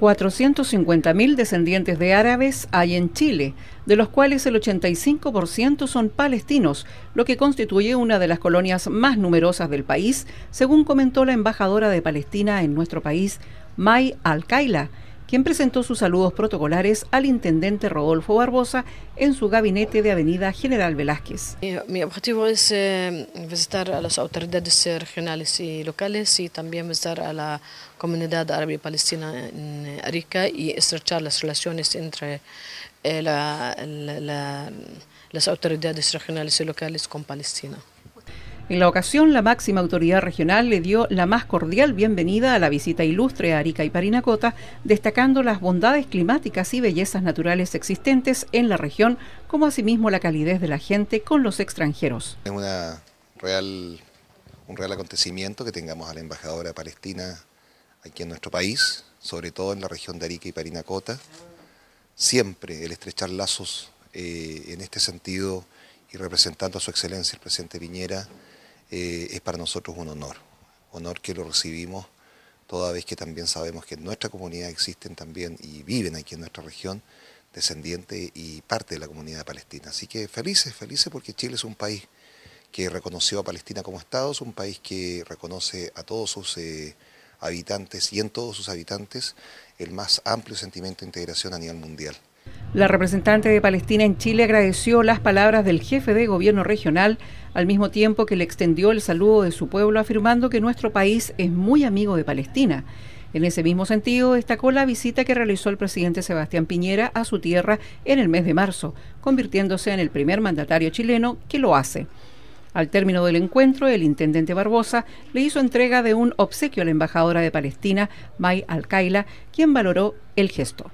450.000 descendientes de árabes hay en Chile, de los cuales el 85% son palestinos, lo que constituye una de las colonias más numerosas del país, según comentó la embajadora de Palestina en nuestro país, May Al-Kaila, quien presentó sus saludos protocolares al intendente Rodolfo Barbosa en su gabinete de Avenida General Velázquez. Mi, objetivo es eh, visitar a las autoridades regionales y locales y también visitar a la comunidad árabe y palestina en eh, Arica y estrechar las relaciones entre eh, las autoridades regionales y locales con Palestina. En la ocasión, la máxima autoridad regional le dio la más cordial bienvenida a la visita ilustre a Arica y Parinacota, destacando las bondades climáticas y bellezas naturales existentes en la región, como asimismo la calidez de la gente con los extranjeros. Es una real, un real acontecimiento que tengamos a la embajadora palestina aquí en nuestro país, sobre todo en la región de Arica y Parinacota. Siempre el estrechar lazos eh, en este sentido y representando a su excelencia el presidente Viñera, eh, es para nosotros un honor, honor que lo recibimos toda vez que también sabemos que en nuestra comunidad existen también y viven aquí en nuestra región descendientes y parte de la comunidad palestina. Así que felices, felices porque Chile es un país que reconoció a Palestina como Estado, es un país que reconoce a todos sus eh, habitantes y en todos sus habitantes el más amplio sentimiento de integración a nivel mundial. La representante de Palestina en Chile agradeció las palabras del jefe de gobierno regional, al mismo tiempo que le extendió el saludo de su pueblo, afirmando que nuestro país es muy amigo de Palestina. En ese mismo sentido, destacó la visita que realizó el presidente Sebastián Piñera a su tierra en el mes de marzo, convirtiéndose en el primer mandatario chileno que lo hace. Al término del encuentro, el intendente Barbosa le hizo entrega de un obsequio a la embajadora de Palestina, May Al-Kaila, quien valoró el gesto.